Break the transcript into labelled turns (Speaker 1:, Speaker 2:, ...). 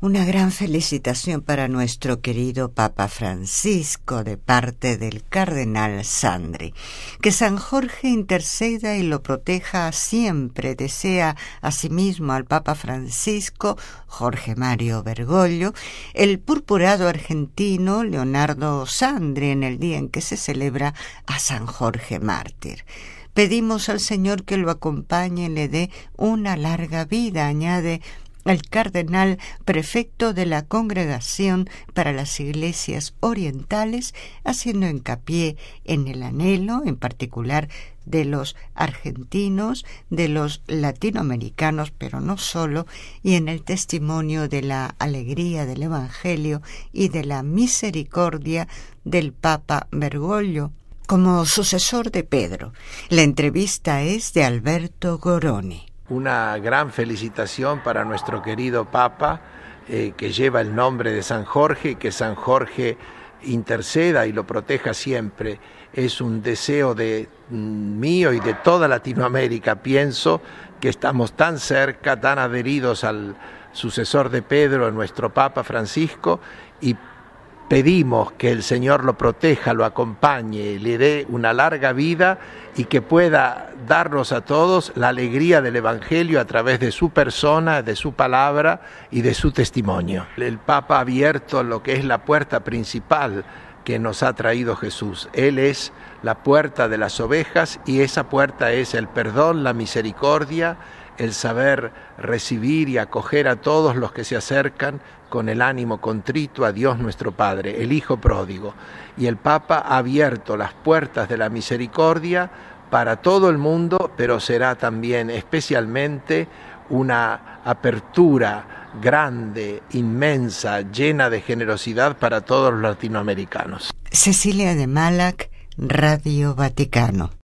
Speaker 1: Una gran felicitación para nuestro querido Papa Francisco de parte del Cardenal Sandri. Que San Jorge interceda y lo proteja siempre. Desea asimismo al Papa Francisco, Jorge Mario Bergoglio, el purpurado argentino Leonardo Sandri en el día en que se celebra a San Jorge Mártir. Pedimos al Señor que lo acompañe y le dé una larga vida, añade el cardenal prefecto de la Congregación para las Iglesias Orientales, haciendo hincapié en el anhelo, en particular, de los argentinos, de los latinoamericanos, pero no solo, y en el testimonio de la alegría del Evangelio y de la misericordia del Papa Bergoglio como sucesor de Pedro. La entrevista es de Alberto Goroni
Speaker 2: una gran felicitación para nuestro querido Papa, eh, que lleva el nombre de San Jorge, y que San Jorge interceda y lo proteja siempre. Es un deseo de mm, mío y de toda Latinoamérica, pienso, que estamos tan cerca, tan adheridos al sucesor de Pedro, a nuestro Papa Francisco, y pedimos que el Señor lo proteja, lo acompañe, le dé una larga vida y que pueda darnos a todos la alegría del Evangelio a través de su persona, de su palabra y de su testimonio. El Papa ha abierto lo que es la puerta principal que nos ha traído Jesús. Él es la puerta de las ovejas y esa puerta es el perdón, la misericordia, el saber recibir y acoger a todos los que se acercan con el ánimo contrito a Dios nuestro Padre, el Hijo pródigo. Y el Papa ha abierto las puertas de la misericordia para todo el mundo, pero será también especialmente una apertura grande, inmensa, llena de generosidad para todos los latinoamericanos.
Speaker 1: Cecilia de Malac, Radio Vaticano.